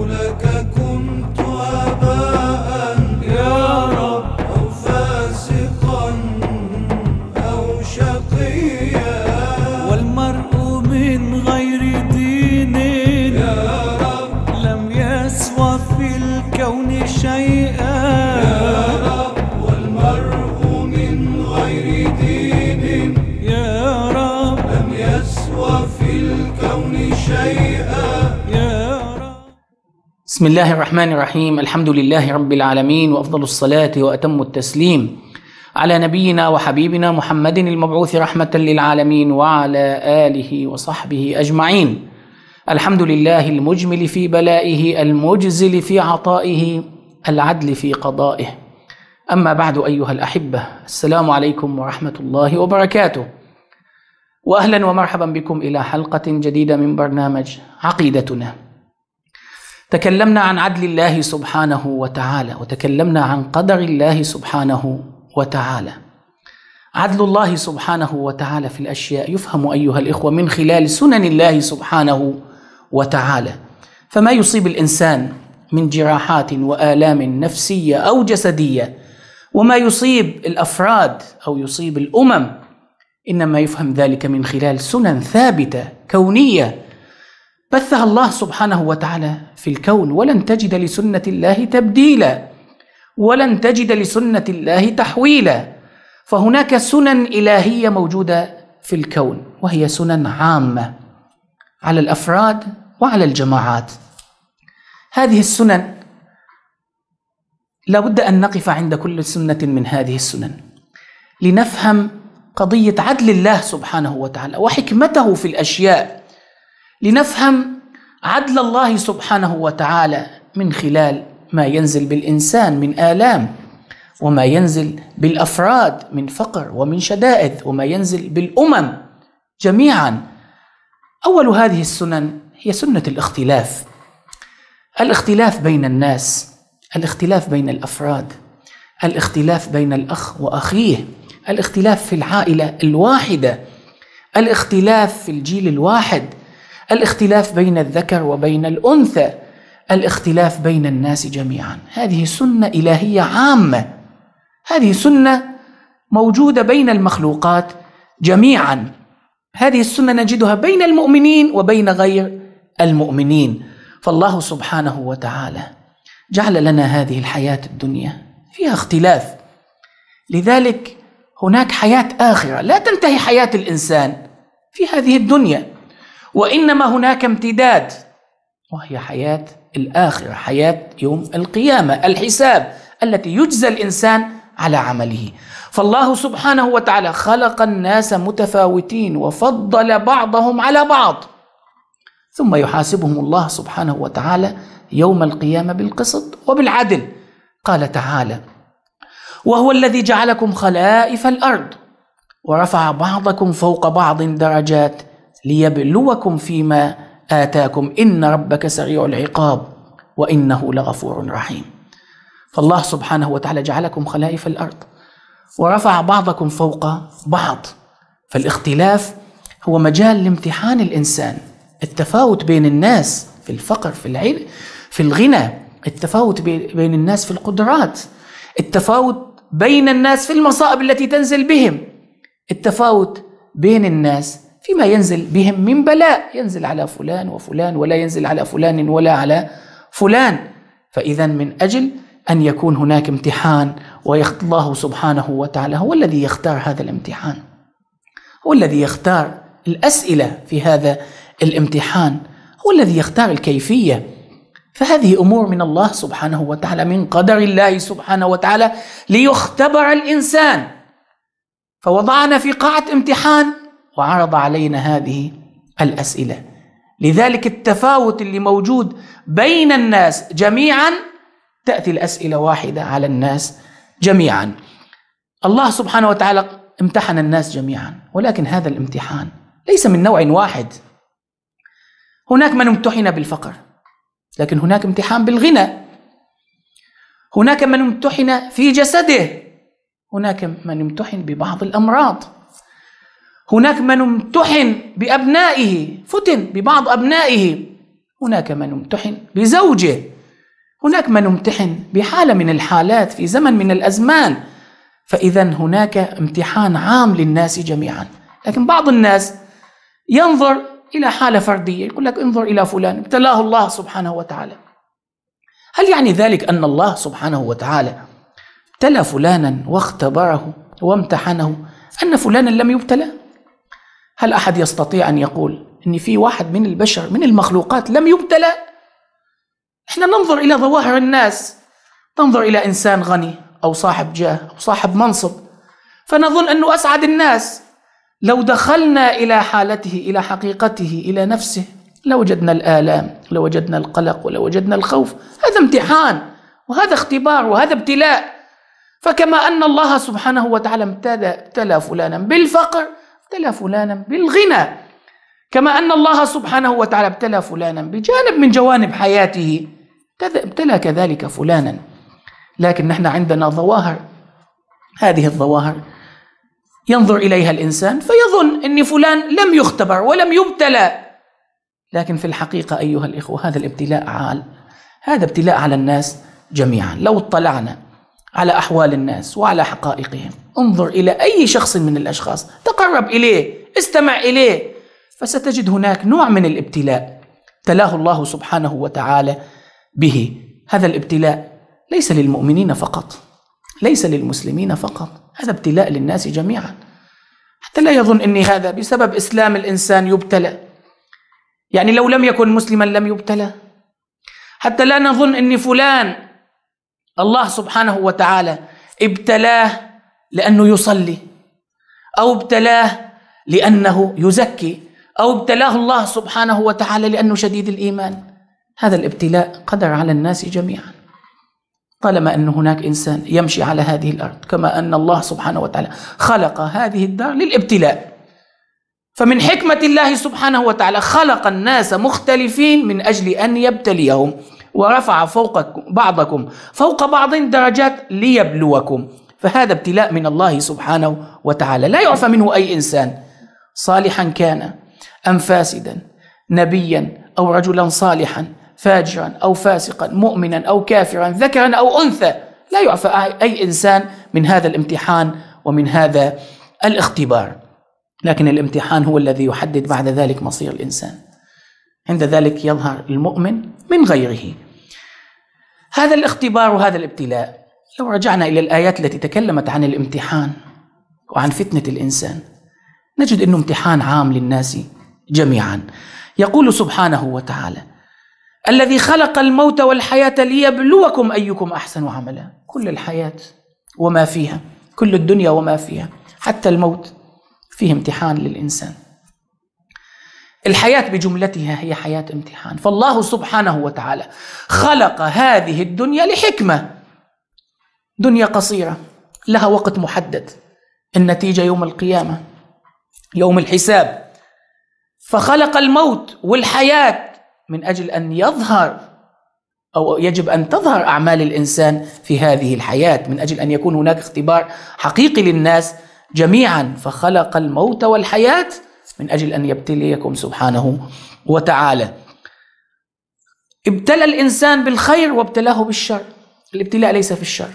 حولك بسم الله الرحمن الرحيم الحمد لله رب العالمين وافضل الصلاه واتم التسليم على نبينا وحبيبنا محمد المبعوث رحمه للعالمين وعلى اله وصحبه اجمعين الحمد لله المجمل في بلائه المجزل في عطائه العدل في قضائه اما بعد ايها الاحبه السلام عليكم ورحمه الله وبركاته واهلا ومرحبا بكم الى حلقه جديده من برنامج عقيدتنا تكلمنا عن عدل الله سبحانه وتعالى وتكلمنا عن قدر الله سبحانه وتعالى عدل الله سبحانه وتعالى في الاشياء يفهم ايها الاخوه من خلال سنن الله سبحانه وتعالى فما يصيب الانسان من جراحات والام نفسيه او جسديه وما يصيب الافراد او يصيب الامم انما يفهم ذلك من خلال سنن ثابته كونيه بثها الله سبحانه وتعالى في الكون ولن تجد لسنة الله تبديلا ولن تجد لسنة الله تحويلا فهناك سنن إلهية موجودة في الكون وهي سنن عامة على الأفراد وعلى الجماعات هذه السنن لابد أن نقف عند كل سنة من هذه السنن لنفهم قضية عدل الله سبحانه وتعالى وحكمته في الأشياء لنفهم عدل الله سبحانه وتعالى من خلال ما ينزل بالانسان من الام وما ينزل بالافراد من فقر ومن شدائد وما ينزل بالامم جميعا اول هذه السنن هي سنه الاختلاف الاختلاف بين الناس الاختلاف بين الافراد الاختلاف بين الاخ واخيه الاختلاف في العائله الواحده الاختلاف في الجيل الواحد الاختلاف بين الذكر وبين الانثى الاختلاف بين الناس جميعا هذه سنه الهيه عامه هذه سنه موجوده بين المخلوقات جميعا هذه السنه نجدها بين المؤمنين وبين غير المؤمنين فالله سبحانه وتعالى جعل لنا هذه الحياه الدنيا فيها اختلاف لذلك هناك حياه اخره لا تنتهي حياه الانسان في هذه الدنيا وانما هناك امتداد وهي حياه الاخره حياه يوم القيامه الحساب التي يجزى الانسان على عمله فالله سبحانه وتعالى خلق الناس متفاوتين وفضل بعضهم على بعض ثم يحاسبهم الله سبحانه وتعالى يوم القيامه بالقسط وبالعدل قال تعالى وهو الذي جعلكم خلائف الارض ورفع بعضكم فوق بعض درجات ليبلوكم فيما آتاكم إن ربك سريع العقاب وإنه لغفور رحيم فالله سبحانه وتعالى جعلكم خلائف الأرض ورفع بعضكم فوق بعض فالاختلاف هو مجال لامتحان الإنسان التفاوت بين الناس في الفقر في العلم في الغنى التفاوت بين الناس في القدرات التفاوت بين الناس في المصائب التي تنزل بهم التفاوت بين الناس فيما ينزل بهم من بلاء ينزل على فلان وفلان ولا ينزل على فلان ولا على فلان فإذا من أجل أن يكون هناك امتحان الله سبحانه وتعالى هو الذي يختار هذا الامتحان هو الذي يختار الأسئلة في هذا الامتحان هو الذي يختار الكيفية فهذه أمور من الله سبحانه وتعالى من قدر الله سبحانه وتعالى ليختبر الإنسان فوضعنا في قاعة امتحان وعرض علينا هذه الاسئله لذلك التفاوت اللي موجود بين الناس جميعا تاتي الاسئله واحده على الناس جميعا الله سبحانه وتعالى امتحن الناس جميعا ولكن هذا الامتحان ليس من نوع واحد هناك من امتحن بالفقر لكن هناك امتحان بالغنى هناك من امتحن في جسده هناك من امتحن ببعض الامراض هناك من امتحن بأبنائه فتن ببعض أبنائه هناك من امتحن بزوجه هناك من امتحن بحالة من الحالات في زمن من الأزمان فإذا هناك امتحان عام للناس جميعا لكن بعض الناس ينظر إلى حالة فردية يقول لك انظر إلى فلان ابتلاه الله سبحانه وتعالى هل يعني ذلك أن الله سبحانه وتعالى ابتلى فلانا واختبره وامتحنه أن فلانا لم يبتلى هل أحد يستطيع أن يقول أن في واحد من البشر من المخلوقات لم يبتلى إحنا ننظر إلى ظواهر الناس ننظر إلى إنسان غني أو صاحب جاه أو صاحب منصب فنظن أنه أسعد الناس لو دخلنا إلى حالته إلى حقيقته إلى نفسه لوجدنا الآلام لوجدنا القلق ولوجدنا الخوف هذا امتحان وهذا اختبار وهذا ابتلاء فكما أن الله سبحانه وتعالى ابتلى فلانا بالفقر ابتلى فلانا بالغنى كما أن الله سبحانه وتعالى ابتلى فلانا بجانب من جوانب حياته ابتلى كذلك فلانا لكن نحن عندنا ظواهر هذه الظواهر ينظر إليها الإنسان فيظن أن فلان لم يختبر ولم يبتلى لكن في الحقيقة أيها الإخوة هذا الابتلاء عال هذا ابتلاء على الناس جميعا لو اطلعنا على أحوال الناس وعلى حقائقهم انظر إلى أي شخص من الأشخاص تقرب إليه استمع إليه فستجد هناك نوع من الابتلاء ابتلاه الله سبحانه وتعالى به هذا الابتلاء ليس للمؤمنين فقط ليس للمسلمين فقط هذا ابتلاء للناس جميعا حتى لا يظن أني هذا بسبب إسلام الإنسان يبتلى يعني لو لم يكن مسلما لم يبتلى حتى لا نظن أني فلان الله سبحانه وتعالى ابتلاه لأنه يصلي أو ابتلاه لأنه يزكي أو ابتلاه الله سبحانه وتعالى لأنه شديد الإيمان هذا الابتلاء قدر على الناس جميعا طالما أن هناك إنسان يمشي على هذه الأرض كما أن الله سبحانه وتعالى خلق هذه الدار للابتلاء فمن حكمة الله سبحانه وتعالى خلق الناس مختلفين من أجل أن يبتليهم ورفع فوقكم بعضكم فوق بعض درجات ليبلوكم فهذا ابتلاء من الله سبحانه وتعالى لا يعفى منه أي إنسان صالحا كان أم فاسدا نبيا أو رجلا صالحا فاجرا أو فاسقا مؤمنا أو كافرا ذكرا أو أنثى لا يعفى أي إنسان من هذا الامتحان ومن هذا الاختبار لكن الامتحان هو الذي يحدد بعد ذلك مصير الإنسان عند ذلك يظهر المؤمن من غيره هذا الاختبار وهذا الابتلاء لو رجعنا إلى الآيات التي تكلمت عن الامتحان وعن فتنة الإنسان نجد أنه امتحان عام للناس جميعا يقول سبحانه وتعالى الذي خلق الموت والحياة ليبلوكم أيكم أحسن عملا كل الحياة وما فيها كل الدنيا وما فيها حتى الموت فيه امتحان للإنسان الحياة بجملتها هي حياة امتحان فالله سبحانه وتعالى خلق هذه الدنيا لحكمة دنيا قصيرة لها وقت محدد النتيجة يوم القيامة يوم الحساب فخلق الموت والحياة من أجل أن يظهر أو يجب أن تظهر أعمال الإنسان في هذه الحياة من أجل أن يكون هناك اختبار حقيقي للناس جميعا فخلق الموت والحياة من أجل أن يبتليكم سبحانه وتعالى ابتلى الإنسان بالخير وابتلاه بالشر الابتلاء ليس في الشر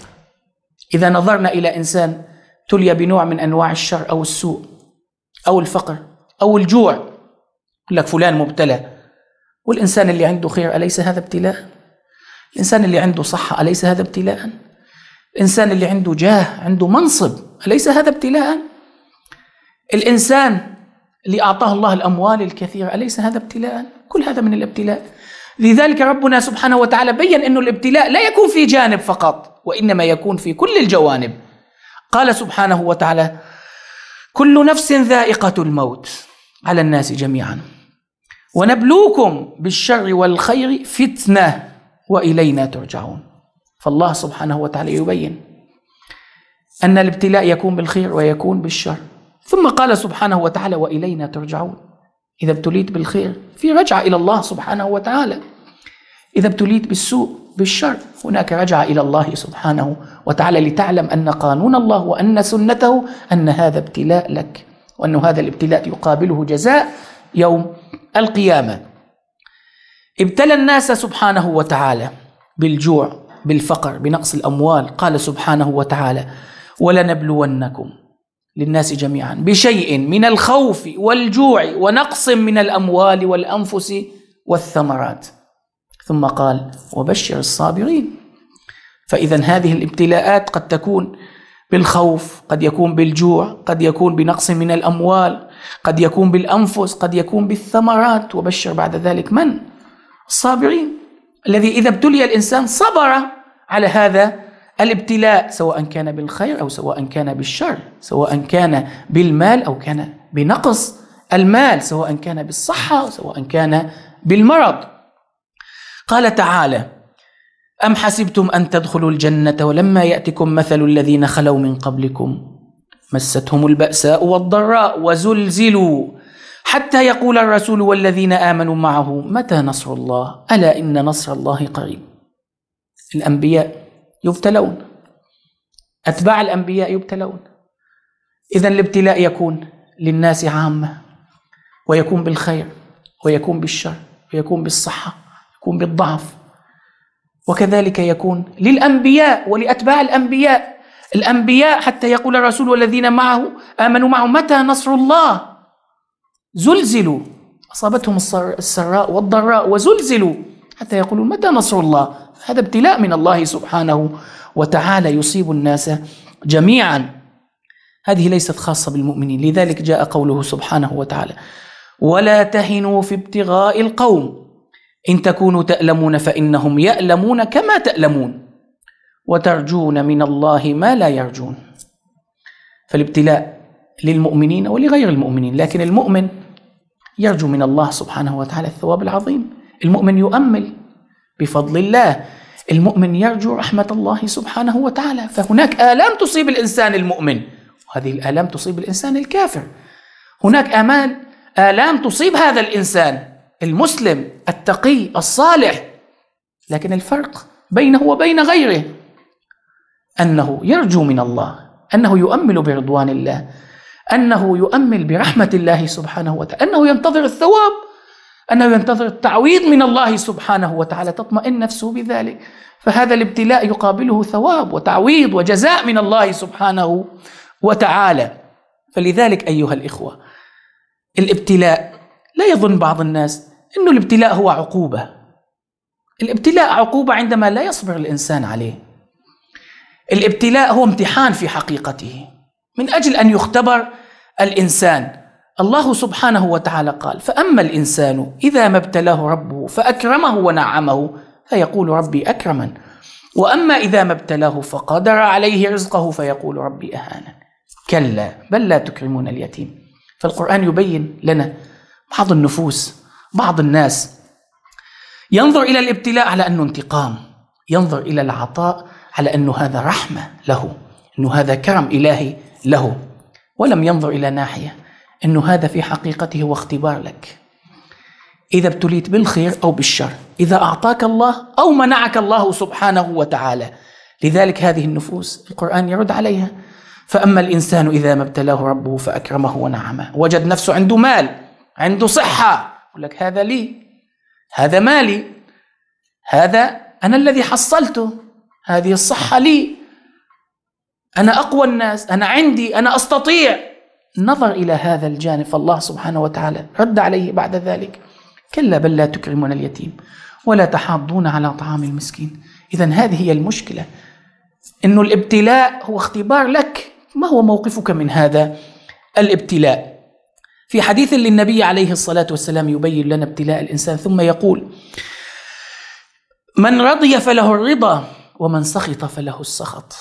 إذا نظرنا إلى إنسان ابتلي بنوع من أنواع الشر أو السوء أو الفقر أو الجوع يقول لك فلان مبتلى والإنسان اللي عنده خير أليس هذا ابتلاء؟ الإنسان اللي عنده صحة أليس هذا ابتلاء؟ الإنسان اللي عنده جاه عنده منصب أليس هذا ابتلاء؟ الإنسان اللي أعطاه الله الأموال الكثيرة أليس هذا ابتلاء؟ كل هذا من الابتلاء لذلك ربنا سبحانه وتعالى بين أن الابتلاء لا يكون في جانب فقط وإنما يكون في كل الجوانب قال سبحانه وتعالى كل نفس ذائقة الموت على الناس جميعا ونبلوكم بالشر والخير فتنة وإلينا ترجعون فالله سبحانه وتعالى يبين أن الابتلاء يكون بالخير ويكون بالشر ثم قال سبحانه وتعالى والينا ترجعون اذا ابتليت بالخير في رجعه الى الله سبحانه وتعالى اذا ابتليت بالسوء بالشر هناك رجعه الى الله سبحانه وتعالى لتعلم ان قانون الله وان سنته ان هذا ابتلاء لك وان هذا الابتلاء يقابله جزاء يوم القيامه ابتلى الناس سبحانه وتعالى بالجوع بالفقر بنقص الاموال قال سبحانه وتعالى ولنبلونكم للناس جميعا بشيء من الخوف والجوع ونقص من الاموال والانفس والثمرات ثم قال وبشر الصابرين فاذا هذه الابتلاءات قد تكون بالخوف قد يكون بالجوع قد يكون بنقص من الاموال قد يكون بالانفس قد يكون بالثمرات وبشر بعد ذلك من الصابرين الذي اذا ابتلي الانسان صبر على هذا الابتلاء سواء كان بالخير أو سواء كان بالشر سواء كان بالمال أو كان بنقص المال سواء كان بالصحة أو سواء كان بالمرض قال تعالى أم حسبتم أن تدخلوا الجنة ولما يأتكم مثل الذين خلوا من قبلكم مستهم البأساء والضراء وزلزلوا حتى يقول الرسول والذين آمنوا معه متى نصر الله ألا إن نصر الله قريب الأنبياء يبتلون أتباع الأنبياء يبتلون إذا الابتلاء يكون للناس عامة ويكون بالخير ويكون بالشر ويكون بالصحة يكون بالضعف وكذلك يكون للأنبياء ولأتباع الأنبياء الأنبياء حتى يقول الرسول والذين معه آمنوا معه متى نصر الله زلزلوا أصابتهم السراء والضراء وزلزلوا حتى يقولون متى نصر الله هذا ابتلاء من الله سبحانه وتعالى يصيب الناس جميعا هذه ليست خاصة بالمؤمنين لذلك جاء قوله سبحانه وتعالى ولا تهنوا في ابتغاء القوم إن تكونوا تألمون فإنهم يألمون كما تألمون وترجون من الله ما لا يرجون فالابتلاء للمؤمنين ولغير المؤمنين لكن المؤمن يرجو من الله سبحانه وتعالى الثواب العظيم المؤمن يؤمل بفضل الله المؤمن يرجو رحمة الله سبحانه وتعالى فهناك آلام تصيب الإنسان المؤمن وهذه الآلام تصيب الإنسان الكافر هناك أمان آلام تصيب هذا الإنسان المسلم التقي الصالح لكن الفرق بينه وبين غيره أنه يرجو من الله أنه يؤمل برضوان الله أنه يؤمل برحمة الله سبحانه وتعالى أنه ينتظر الثواب أنه ينتظر التعويض من الله سبحانه وتعالى تطمئن نفسه بذلك فهذا الابتلاء يقابله ثواب وتعويض وجزاء من الله سبحانه وتعالى فلذلك أيها الإخوة الابتلاء لا يظن بعض الناس أنه الابتلاء هو عقوبة الابتلاء عقوبة عندما لا يصبر الإنسان عليه الابتلاء هو امتحان في حقيقته من أجل أن يختبر الإنسان الله سبحانه وتعالى قال فأما الإنسان إذا ما ابتلاه ربه فأكرمه ونعمه فيقول ربي أكرمن وأما إذا ما ابتلاه فقدر عليه رزقه فيقول ربي أهانا كلا بل لا تكرمون اليتيم فالقرآن يبين لنا بعض النفوس بعض الناس ينظر إلى الابتلاء على أنه انتقام ينظر إلى العطاء على أنه هذا رحمة له أنه هذا كرم إلهي له ولم ينظر إلى ناحية أنه هذا في حقيقته هو اختبار لك إذا ابتليت بالخير أو بالشر إذا أعطاك الله أو منعك الله سبحانه وتعالى لذلك هذه النفوس القرآن يرد عليها فأما الإنسان إذا ما ابتلاه ربه فأكرمه ونعمه وجد نفسه عنده مال عنده صحة يقول لك هذا لي هذا مالي هذا أنا الذي حصلته هذه الصحة لي أنا أقوى الناس أنا عندي أنا أستطيع نظر إلى هذا الجانب فالله سبحانه وتعالى رد عليه بعد ذلك كلا بل لا تكرمون اليتيم ولا تحاضون على طعام المسكين إذا هذه هي المشكلة أن الابتلاء هو اختبار لك ما هو موقفك من هذا الابتلاء في حديث للنبي عليه الصلاة والسلام يبين لنا ابتلاء الإنسان ثم يقول من رضي فله الرضا ومن سخط فله السخط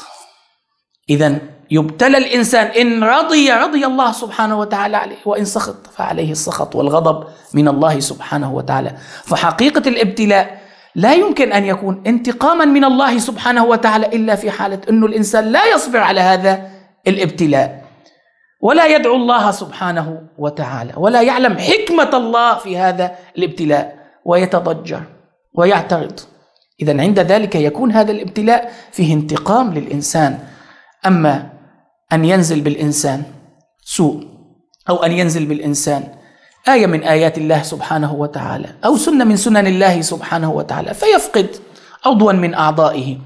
إذا يبتلى الانسان ان رضي رضي الله سبحانه وتعالى عليه وان سخط فعليه السخط والغضب من الله سبحانه وتعالى فحقيقه الابتلاء لا يمكن ان يكون انتقاما من الله سبحانه وتعالى الا في حاله انه الانسان لا يصبر على هذا الابتلاء ولا يدعو الله سبحانه وتعالى ولا يعلم حكمه الله في هذا الابتلاء ويتضجر ويعترض اذا عند ذلك يكون هذا الابتلاء فيه انتقام للانسان اما أن ينزل بالإنسان سوء أو أن ينزل بالإنسان آية من آيات الله سبحانه وتعالى أو سنة من سنن الله سبحانه وتعالى فيفقد عضوا من أعضائه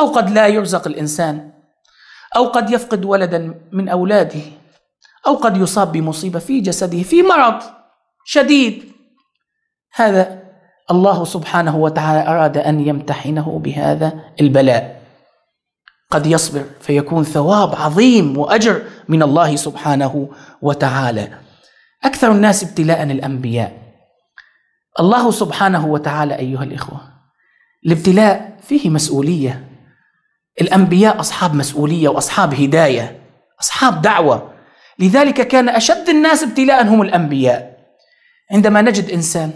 أو قد لا يرزق الإنسان أو قد يفقد ولدا من أولاده أو قد يصاب بمصيبة في جسده في مرض شديد هذا الله سبحانه وتعالى أراد أن يمتحنه بهذا البلاء قد يصبر فيكون ثواب عظيم واجر من الله سبحانه وتعالى. اكثر الناس ابتلاء الانبياء. الله سبحانه وتعالى ايها الاخوه الابتلاء فيه مسؤوليه. الانبياء اصحاب مسؤوليه واصحاب هدايه، اصحاب دعوه. لذلك كان اشد الناس ابتلاء هم الانبياء. عندما نجد انسان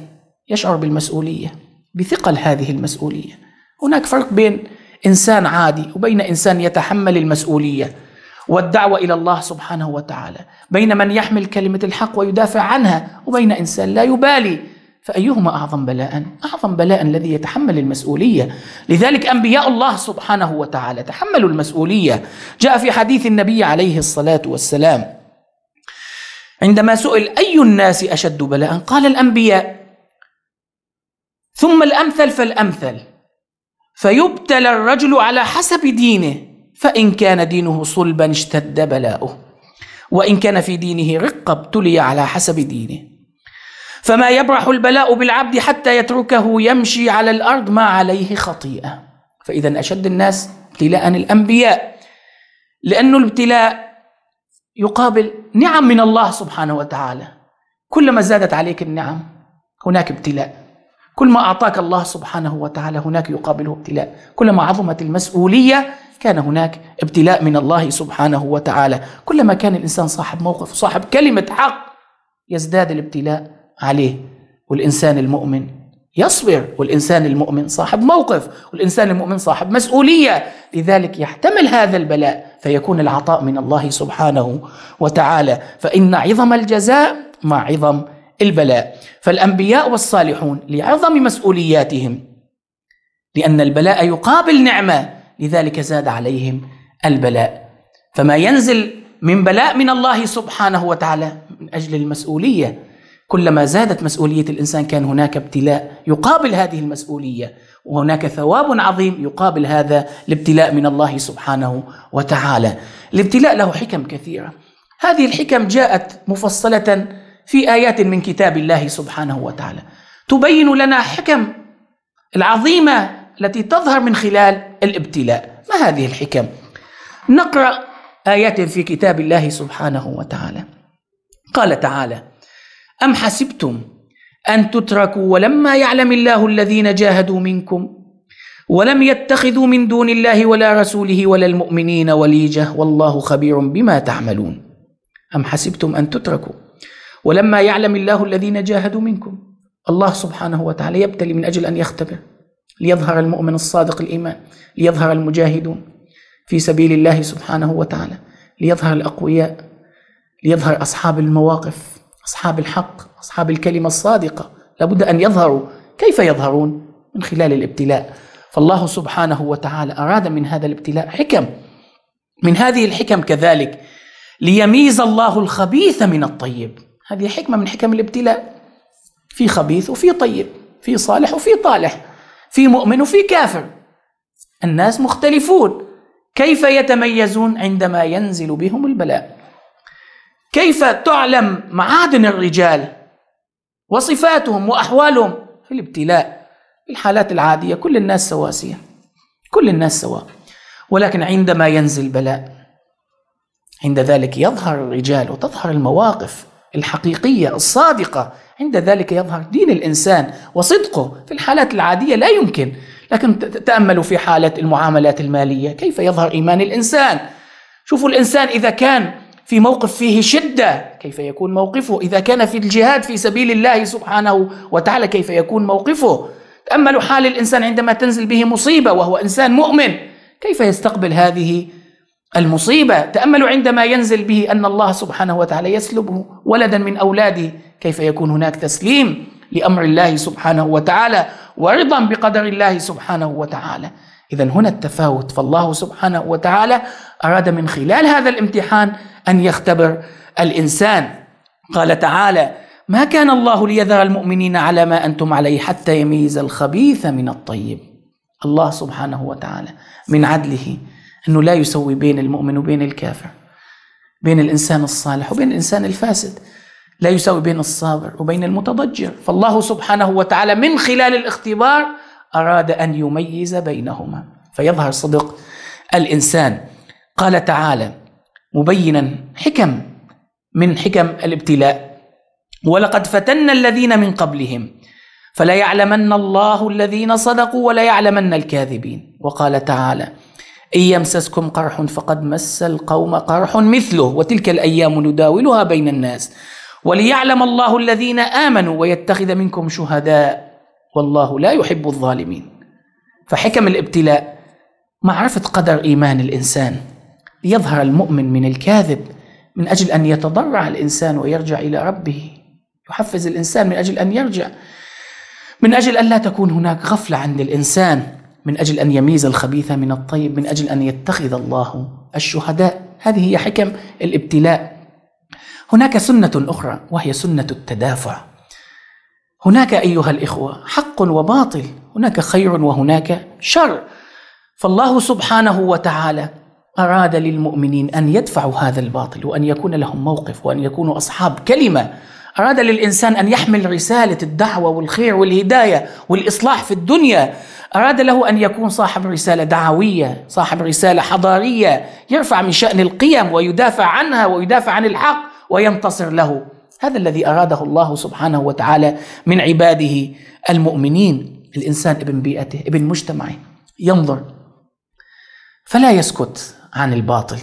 يشعر بالمسؤوليه بثقل هذه المسؤوليه. هناك فرق بين انسان عادي وبين انسان يتحمل المسؤوليه والدعوه الى الله سبحانه وتعالى بين من يحمل كلمه الحق ويدافع عنها وبين انسان لا يبالي فايهما اعظم بلاء اعظم بلاء الذي يتحمل المسؤوليه لذلك انبياء الله سبحانه وتعالى تحملوا المسؤوليه جاء في حديث النبي عليه الصلاه والسلام عندما سئل اي الناس اشد بلاء قال الانبياء ثم الامثل فالامثل فيبتلى الرجل على حسب دينه فإن كان دينه صلبا اشتد بلاؤه وإن كان في دينه رقة ابتلي على حسب دينه فما يبرح البلاء بالعبد حتى يتركه يمشي على الأرض ما عليه خطيئة فإذا أشد الناس ابتلاء الأنبياء لأن الابتلاء يقابل نعم من الله سبحانه وتعالى كلما زادت عليك النعم هناك ابتلاء كل ما أعطاك الله سبحانه وتعالى هناك يقابله ابتلاء كلما عظمت المسؤولية كان هناك ابتلاء من الله سبحانه وتعالى كلما كان الإنسان صاحب موقف صاحب كلمة حق يزداد الابتلاء عليه والإنسان المؤمن يصبر والإنسان المؤمن صاحب موقف والإنسان المؤمن صاحب مسؤولية لذلك يحتمل هذا البلاء فيكون العطاء من الله سبحانه وتعالى فإن عظم الجزاء مع عظم البلاء فالأنبياء والصالحون لعظم مسؤولياتهم لأن البلاء يقابل نعمة لذلك زاد عليهم البلاء فما ينزل من بلاء من الله سبحانه وتعالى من أجل المسؤولية كلما زادت مسؤولية الإنسان كان هناك ابتلاء يقابل هذه المسؤولية وهناك ثواب عظيم يقابل هذا الابتلاء من الله سبحانه وتعالى الابتلاء له حكم كثيرة هذه الحكم جاءت مفصلة في ايات من كتاب الله سبحانه وتعالى تبين لنا حكم العظيمه التي تظهر من خلال الابتلاء ما هذه الحكم نقرا ايات في كتاب الله سبحانه وتعالى قال تعالى ام حسبتم ان تتركوا ولما يعلم الله الذين جاهدوا منكم ولم يتخذوا من دون الله ولا رسوله ولا المؤمنين وليجه والله خبير بما تعملون ام حسبتم ان تتركوا ولما يعلم الله الذين جاهدوا منكم الله سبحانه وتعالى يبتلي من أجل أن يختبر ليظهر المؤمن الصادق الإيمان ليظهر المجاهدون في سبيل الله سبحانه وتعالى ليظهر الأقوياء ليظهر أصحاب المواقف أصحاب الحق أصحاب الكلمة الصادقة لابد أن يظهروا كيف يظهرون من خلال الابتلاء فالله سبحانه وتعالى أراد من هذا الابتلاء حكم من هذه الحكم كذلك ليميز الله الخبيث من الطيب هذه حكمة من حكم الابتلاء في خبيث وفي طيب في صالح وفي طالح في مؤمن وفي كافر الناس مختلفون كيف يتميزون عندما ينزل بهم البلاء كيف تعلم معادن الرجال وصفاتهم واحوالهم في الابتلاء في الحالات العاديه كل الناس سواسيه كل الناس سواء ولكن عندما ينزل بلاء عند ذلك يظهر الرجال وتظهر المواقف الحقيقية الصادقة عند ذلك يظهر دين الإنسان وصدقه في الحالات العادية لا يمكن لكن تأملوا في حالة المعاملات المالية كيف يظهر إيمان الإنسان شوفوا الإنسان إذا كان في موقف فيه شدة كيف يكون موقفه إذا كان في الجهاد في سبيل الله سبحانه وتعالى كيف يكون موقفه تأملوا حال الإنسان عندما تنزل به مصيبة وهو إنسان مؤمن كيف يستقبل هذه المصيبة تأملوا عندما ينزل به أن الله سبحانه وتعالى يسلبه ولدا من أولاده كيف يكون هناك تسليم لأمر الله سبحانه وتعالى ورضا بقدر الله سبحانه وتعالى إذا هنا التفاوت فالله سبحانه وتعالى أراد من خلال هذا الامتحان أن يختبر الإنسان قال تعالى ما كان الله ليذر المؤمنين على ما أنتم عليه حتى يميز الخبيث من الطيب الله سبحانه وتعالى من عدله أنه لا يسوي بين المؤمن وبين الكافر بين الإنسان الصالح وبين الإنسان الفاسد لا يساوي بين الصابر وبين المتضجر فالله سبحانه وتعالى من خلال الاختبار أراد أن يميز بينهما فيظهر صدق الإنسان قال تعالى مبينا حكم من حكم الابتلاء ولقد فتنا الذين من قبلهم فلا يعلمن الله الذين صدقوا ولا يعلمن الكاذبين وقال تعالى إن يمسسكم قرح فقد مس القوم قرح مثله وتلك الأيام نداولها بين الناس وليعلم الله الذين آمنوا ويتخذ منكم شهداء والله لا يحب الظالمين فحكم الابتلاء معرفة قدر إيمان الإنسان ليظهر المؤمن من الكاذب من أجل أن يتضرع الإنسان ويرجع إلى ربه يحفز الإنسان من أجل أن يرجع من أجل أن لا تكون هناك غفلة عند الإنسان من أجل أن يميز الخبيث من الطيب من أجل أن يتخذ الله الشهداء هذه هي حكم الابتلاء هناك سنة أخرى وهي سنة التدافع هناك أيها الإخوة حق وباطل هناك خير وهناك شر فالله سبحانه وتعالى أراد للمؤمنين أن يدفعوا هذا الباطل وأن يكون لهم موقف وأن يكونوا أصحاب كلمة أراد للإنسان أن يحمل رسالة الدعوة والخير والهداية والإصلاح في الدنيا أراد له أن يكون صاحب رسالة دعوية صاحب رسالة حضارية يرفع من شأن القيم ويدافع عنها ويدافع عن الحق وينتصر له هذا الذي أراده الله سبحانه وتعالى من عباده المؤمنين الإنسان ابن بيئته ابن مجتمعه ينظر فلا يسكت عن الباطل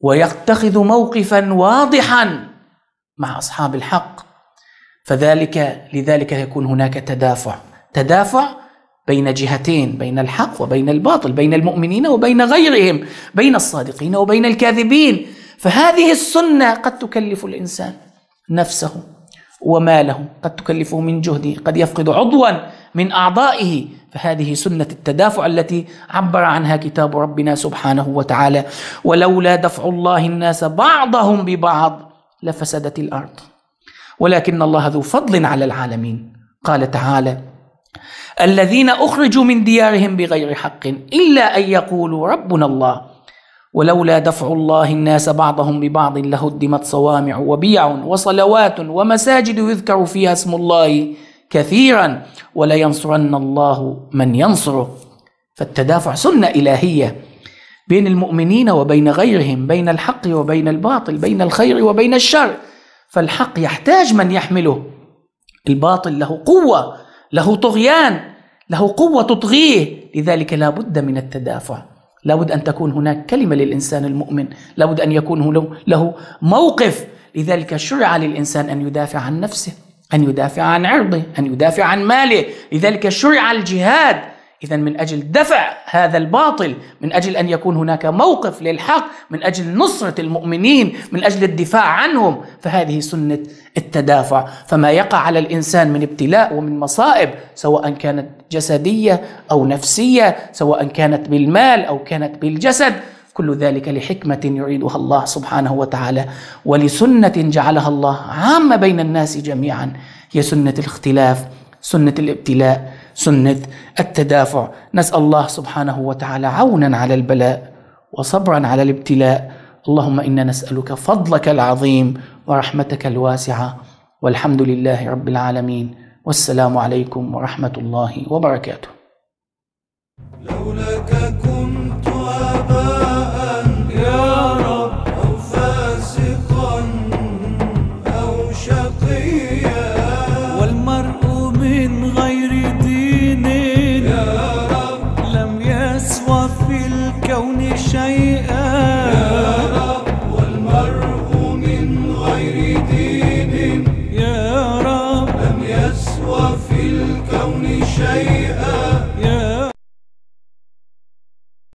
ويتخذ موقفا واضحا مع اصحاب الحق فذلك لذلك يكون هناك تدافع تدافع بين جهتين بين الحق وبين الباطل بين المؤمنين وبين غيرهم بين الصادقين وبين الكاذبين فهذه السنه قد تكلف الانسان نفسه وماله قد تكلفه من جهده قد يفقد عضوا من اعضائه فهذه سنه التدافع التي عبر عنها كتاب ربنا سبحانه وتعالى ولولا دفع الله الناس بعضهم ببعض لفسدت الارض ولكن الله ذو فضل على العالمين قال تعالى الذين اخرجوا من ديارهم بغير حق الا ان يقولوا ربنا الله ولولا دفع الله الناس بعضهم ببعض لهدمت صوامع وبيع وصلوات ومساجد يذكر فيها اسم الله كثيرا ولينصرن الله من ينصره فالتدافع سنه الهيه بين المؤمنين وبين غيرهم بين الحق وبين الباطل بين الخير وبين الشر فالحق يحتاج من يحمله الباطل له قوة له طغيان له قوة تطغيه لذلك لا بد من التدافع لا بد أن تكون هناك كلمة للإنسان المؤمن لا بد أن يكون له موقف لذلك شرع للإنسان أن يدافع عن نفسه أن يدافع عن عرضه أن يدافع عن ماله لذلك شرع الجهاد إذا من أجل دفع هذا الباطل، من أجل أن يكون هناك موقف للحق، من أجل نصرة المؤمنين، من أجل الدفاع عنهم، فهذه سنة التدافع، فما يقع على الإنسان من ابتلاء ومن مصائب سواء كانت جسدية أو نفسية، سواء كانت بالمال أو كانت بالجسد، كل ذلك لحكمة يعيدها الله سبحانه وتعالى ولسنة جعلها الله عامة بين الناس جميعا هي سنة الاختلاف سنة الابتلاء سنة التدافع نسأل الله سبحانه وتعالى عونا على البلاء وصبرا على الابتلاء اللهم إنا نسألك فضلك العظيم ورحمتك الواسعة والحمد لله رب العالمين والسلام عليكم ورحمة الله وبركاته لولاك كنت أبا